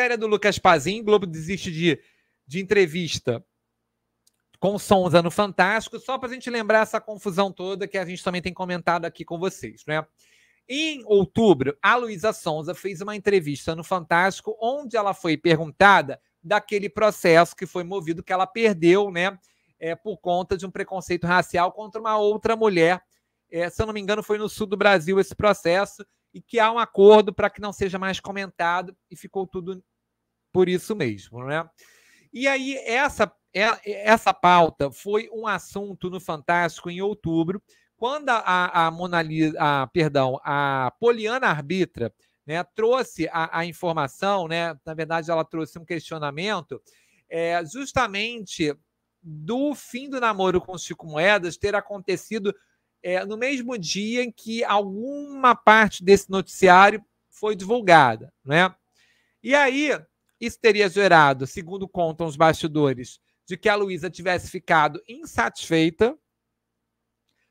matéria do Lucas Pazin, Globo desiste de, de entrevista com Sonza no Fantástico, só para a gente lembrar essa confusão toda que a gente também tem comentado aqui com vocês, né? Em outubro, a Luísa Sonza fez uma entrevista no Fantástico, onde ela foi perguntada daquele processo que foi movido, que ela perdeu, né? É, por conta de um preconceito racial contra uma outra mulher. É, se eu não me engano, foi no sul do Brasil esse processo, e que há um acordo para que não seja mais comentado, e ficou tudo por isso mesmo, né? E aí, essa, é, essa pauta foi um assunto no Fantástico em outubro, quando a, a Mona Lisa, a, perdão, a Poliana Arbitra né, trouxe a, a, informação, né, na verdade, ela trouxe um questionamento é, justamente do fim do namoro com Chico Moedas ter acontecido é, no mesmo dia em que alguma parte desse noticiário foi divulgada. Né? E aí, isso teria gerado, segundo contam os bastidores, de que a Luísa tivesse ficado insatisfeita,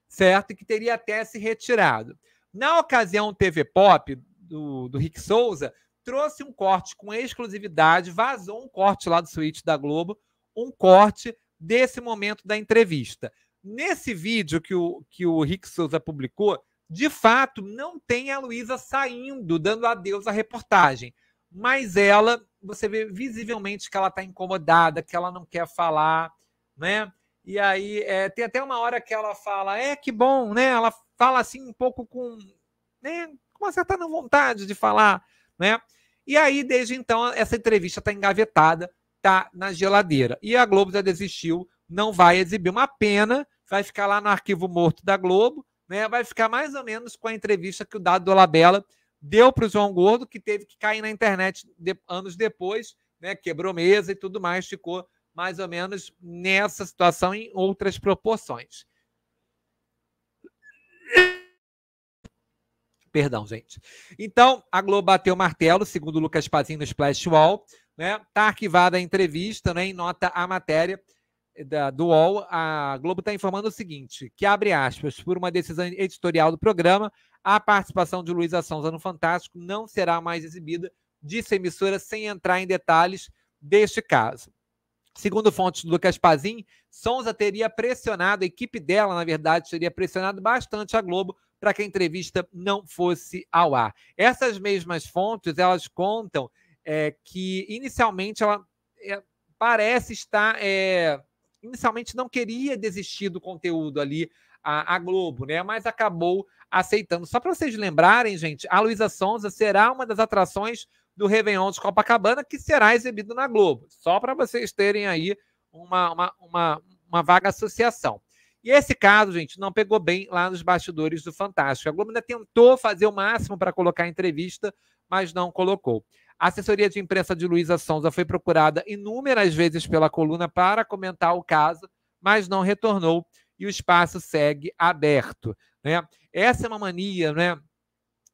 certo? E que teria até se retirado. Na ocasião, o TV Pop, do, do Rick Souza, trouxe um corte com exclusividade, vazou um corte lá do suíte da Globo, um corte desse momento da entrevista. Nesse vídeo que o, que o Rick Souza publicou, de fato, não tem a Luísa saindo, dando adeus à reportagem mas ela, você vê visivelmente que ela está incomodada, que ela não quer falar, né? E aí é, tem até uma hora que ela fala, é que bom, né? Ela fala assim um pouco com, né? Com uma certa não vontade de falar, né? E aí desde então essa entrevista está engavetada, tá na geladeira. E a Globo já desistiu, não vai exibir. Uma pena, vai ficar lá no arquivo morto da Globo, né? Vai ficar mais ou menos com a entrevista que o Dado Dolabella deu para o João Gordo, que teve que cair na internet de, anos depois, né? quebrou mesa e tudo mais, ficou mais ou menos nessa situação em outras proporções. Perdão, gente. Então, a Globo bateu o martelo, segundo o Lucas Pazinho no Splash Wall. Está né? Tá arquivada a entrevista, né? em nota a matéria da, do UOL, a Globo está informando o seguinte: que abre aspas, por uma decisão editorial do programa, a participação de Luísa Sonza no Fantástico não será mais exibida, disse a emissora, sem entrar em detalhes deste caso. Segundo fontes do Lucas Pazin, Sonza teria pressionado, a equipe dela, na verdade, teria pressionado bastante a Globo para que a entrevista não fosse ao ar. Essas mesmas fontes, elas contam é, que, inicialmente, ela é, parece estar é, inicialmente não queria desistir do conteúdo ali a, a Globo, né? Mas acabou aceitando. Só para vocês lembrarem, gente, a Luísa Sonza será uma das atrações do Réveillon de Copacabana que será exibido na Globo. Só para vocês terem aí uma, uma, uma, uma vaga associação. E esse caso, gente, não pegou bem lá nos bastidores do Fantástico. A Globo ainda tentou fazer o máximo para colocar a entrevista, mas não colocou. A assessoria de imprensa de Luísa Sonza foi procurada inúmeras vezes pela coluna para comentar o caso, mas não retornou e o espaço segue aberto. Né? Essa é uma mania, né?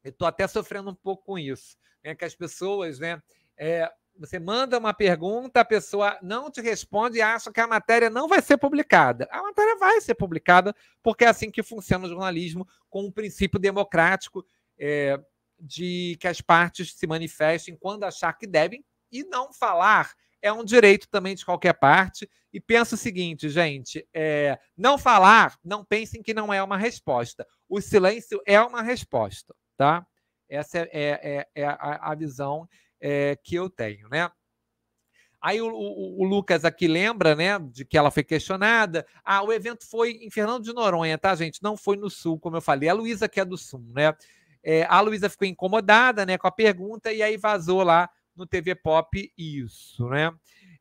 Eu estou até sofrendo um pouco com isso, né? que as pessoas, né? É, você manda uma pergunta, a pessoa não te responde e acha que a matéria não vai ser publicada. A matéria vai ser publicada, porque é assim que funciona o jornalismo, com um princípio democrático é, de que as partes se manifestem quando achar que devem e não falar é um direito também de qualquer parte. E pensa o seguinte, gente: é, não falar, não pensem que não é uma resposta. O silêncio é uma resposta, tá? Essa é, é, é, é a, a, visão é, que eu tenho, né? Aí o, o, o, Lucas aqui lembra, né, de que ela foi questionada. Ah, o evento foi em Fernando de Noronha, tá, gente? Não foi no Sul, como eu falei. A Luísa que é do Sul, né? É, a Luísa ficou incomodada né, com a pergunta e aí vazou lá no TV Pop isso, né?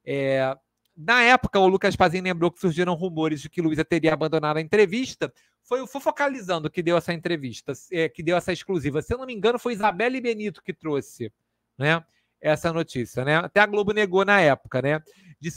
É, na época, o Lucas Pazin lembrou que surgiram rumores de que Luísa teria abandonado a entrevista. Foi o Fofocalizando que deu essa entrevista, é, que deu essa exclusiva. Se eu não me engano, foi Isabelle Benito que trouxe né, essa notícia. Né? Até a Globo negou na época, né?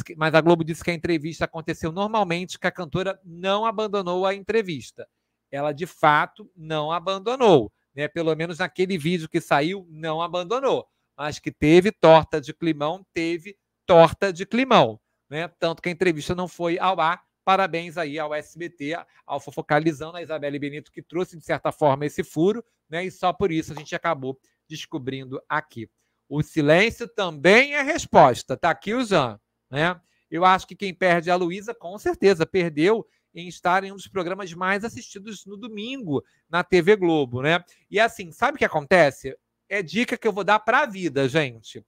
Que, mas a Globo disse que a entrevista aconteceu normalmente, que a cantora não abandonou a entrevista. Ela, de fato, não abandonou né? Pelo menos naquele vídeo que saiu, não abandonou. Mas que teve torta de climão, teve torta de climão, né? Tanto que a entrevista não foi ao ar. Parabéns aí ao SBT, ao focalizando a Isabelle Benito, que trouxe, de certa forma, esse furo, né? E só por isso a gente acabou descobrindo aqui. O silêncio também é resposta, tá aqui o Jean, né? Eu acho que quem perde é a Luísa, com certeza, perdeu em estar em um dos programas mais assistidos no domingo na TV Globo, né? E assim, sabe o que acontece? É dica que eu vou dar para a vida, gente.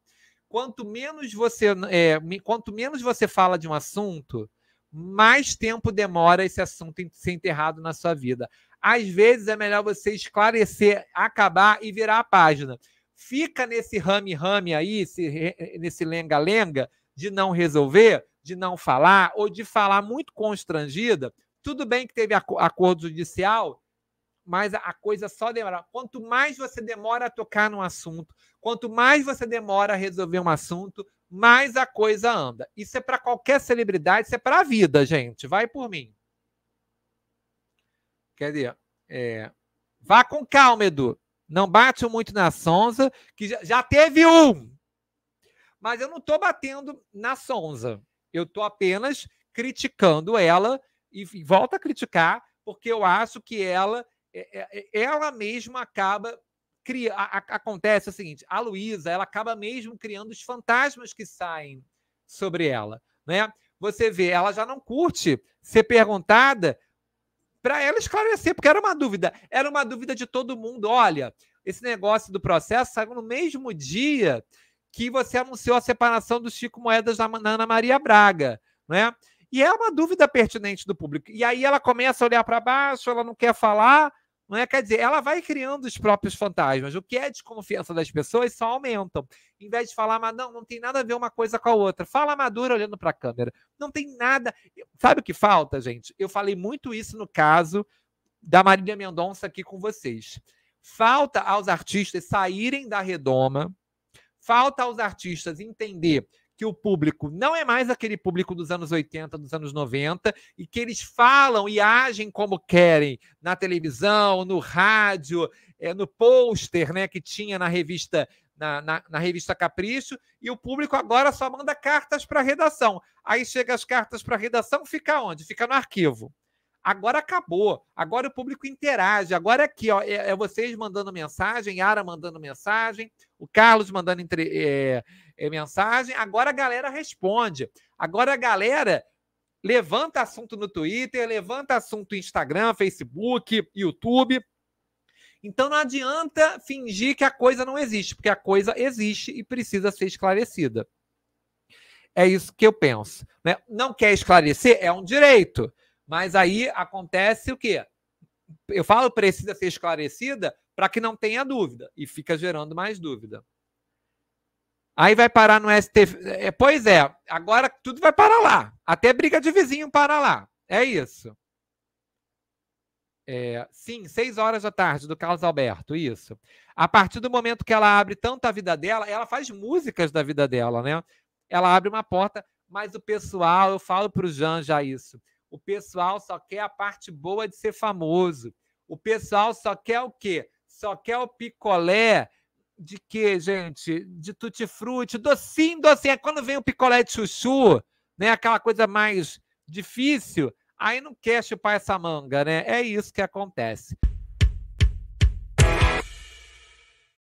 Quanto menos você é, quanto menos você fala de um assunto, mais tempo demora esse assunto em ser enterrado na sua vida. Às vezes é melhor você esclarecer, acabar e virar a página. Fica nesse rame-rame aí, nesse lenga-lenga de não resolver, de não falar ou de falar muito constrangida, tudo bem que teve acordo judicial, mas a coisa só demora. Quanto mais você demora a tocar num assunto, quanto mais você demora a resolver um assunto, mais a coisa anda. Isso é para qualquer celebridade, isso é para a vida, gente. Vai por mim. Quer dizer, é... vá com calma, Edu. Não bate muito na Sonza, que já, já teve um. Mas eu não estou batendo na Sonza. Eu estou apenas criticando ela e, volta volto a criticar, porque eu acho que ela, é, é, é, ela mesma acaba Cria, acontece o seguinte: a Luísa ela acaba mesmo criando os fantasmas que saem sobre ela, né? Você vê, ela já não curte ser perguntada para ela esclarecer, porque era uma dúvida, era uma dúvida de todo mundo. Olha, esse negócio do processo saiu no mesmo dia que você anunciou a separação do Chico Moedas da Ana Maria Braga, né? E é uma dúvida pertinente do público. E aí ela começa a olhar para baixo, ela não quer falar, não é? Quer dizer, ela vai criando os próprios fantasmas. O que é desconfiança das pessoas só aumentam. Em vez de falar, mas não, não tem nada a ver uma coisa com a outra. Fala madura olhando para a câmera. Não tem nada. Sabe o que falta, gente? Eu falei muito isso no caso da Marília Mendonça aqui com vocês. Falta aos artistas saírem da redoma, Falta aos artistas entender que o público não é mais aquele público dos anos 80, dos anos 90, e que eles falam e agem como querem na televisão, no rádio, é, no pôster né, que tinha na revista. Na, na, na, revista Capricho, e o público agora só manda cartas para a redação. Aí chega as cartas para a redação, fica onde? Fica no arquivo. Agora acabou. Agora o público interage. Agora é aqui, ó, é, é vocês mandando mensagem, Yara mandando mensagem, o Carlos mandando entre, é, é, mensagem. Agora a galera responde. Agora a galera levanta assunto no Twitter, levanta assunto no Instagram, Facebook, YouTube. Então não adianta fingir que a coisa não existe, porque a coisa existe e precisa ser esclarecida. É isso que eu penso. Né? Não quer esclarecer? É um direito. Mas aí acontece o quê? Eu falo precisa ser esclarecida para que não tenha dúvida e fica gerando mais dúvida. Aí vai parar no STF. É, pois é, agora tudo vai parar lá. Até briga de vizinho para lá. É isso. É, sim, seis horas da tarde, do Carlos Alberto, isso. A partir do momento que ela abre tanto a vida dela, ela faz músicas da vida dela, né? Ela abre uma porta, mas o pessoal, eu falo para o Jean já isso. O pessoal só quer a parte boa de ser famoso. O pessoal só quer o quê? Só quer o picolé de quê, gente? De tutti-frutti, docinho, docinho. É quando vem o picolé de chuchu, né? Aquela coisa mais difícil, aí não quer chupar essa manga, né? É isso que acontece.